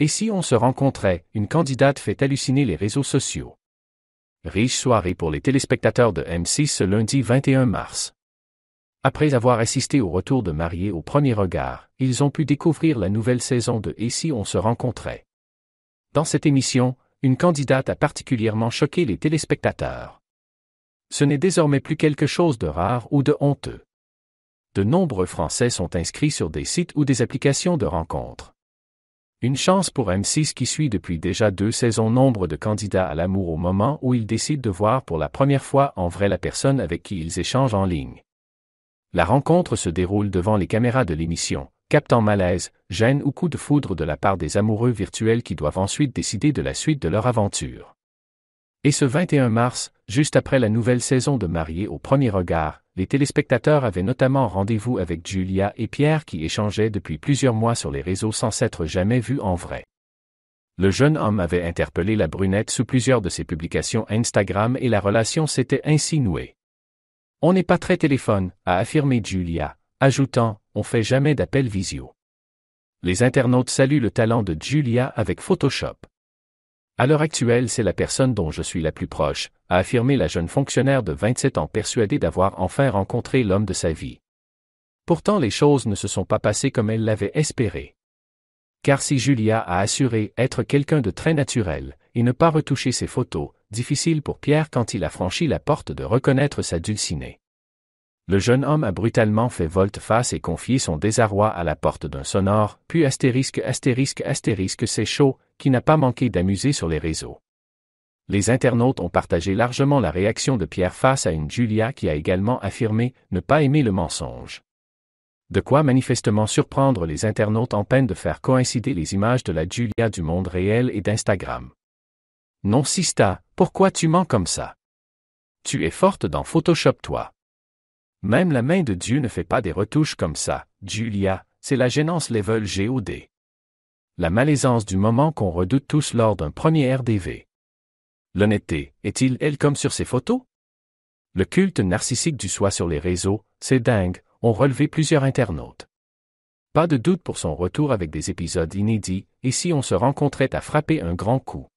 Et si on se rencontrait, une candidate fait halluciner les réseaux sociaux. Riche soirée pour les téléspectateurs de M6 ce lundi 21 mars. Après avoir assisté au retour de Mariés au premier regard, ils ont pu découvrir la nouvelle saison de Et si on se rencontrait. Dans cette émission, une candidate a particulièrement choqué les téléspectateurs. Ce n'est désormais plus quelque chose de rare ou de honteux. De nombreux Français sont inscrits sur des sites ou des applications de rencontres. Une chance pour M6 qui suit depuis déjà deux saisons nombre de candidats à l'amour au moment où ils décident de voir pour la première fois en vrai la personne avec qui ils échangent en ligne. La rencontre se déroule devant les caméras de l'émission, captant malaise, gêne ou coup de foudre de la part des amoureux virtuels qui doivent ensuite décider de la suite de leur aventure. Et ce 21 mars, juste après la nouvelle saison de Mariés au premier regard, les téléspectateurs avaient notamment rendez-vous avec Julia et Pierre qui échangeaient depuis plusieurs mois sur les réseaux sans s'être jamais vus en vrai. Le jeune homme avait interpellé la brunette sous plusieurs de ses publications Instagram et la relation s'était ainsi nouée. On n'est pas très téléphone, a affirmé Julia, ajoutant, on fait jamais d'appel visio. Les internautes saluent le talent de Julia avec Photoshop. À l'heure actuelle, c'est la personne dont je suis la plus proche, a affirmé la jeune fonctionnaire de 27 ans persuadée d'avoir enfin rencontré l'homme de sa vie. Pourtant, les choses ne se sont pas passées comme elle l'avait espéré. Car si Julia a assuré être quelqu'un de très naturel et ne pas retoucher ses photos, difficile pour Pierre quand il a franchi la porte de reconnaître sa dulcinée. Le jeune homme a brutalement fait volte-face et confié son désarroi à la porte d'un sonore, puis astérisque astérisque astérisque c'est chaud, qui n'a pas manqué d'amuser sur les réseaux. Les internautes ont partagé largement la réaction de Pierre face à une Julia qui a également affirmé ne pas aimer le mensonge. De quoi manifestement surprendre les internautes en peine de faire coïncider les images de la Julia du monde réel et d'Instagram. Non Sista, pourquoi tu mens comme ça Tu es forte dans Photoshop toi. Même la main de Dieu ne fait pas des retouches comme ça, Julia, c'est la gênance level GOD la malaisance du moment qu'on redoute tous lors d'un premier RDV. L'honnêteté, est-il elle comme sur ces photos Le culte narcissique du soi sur les réseaux, c'est dingue, ont relevé plusieurs internautes. Pas de doute pour son retour avec des épisodes inédits, et si on se rencontrait à frapper un grand coup.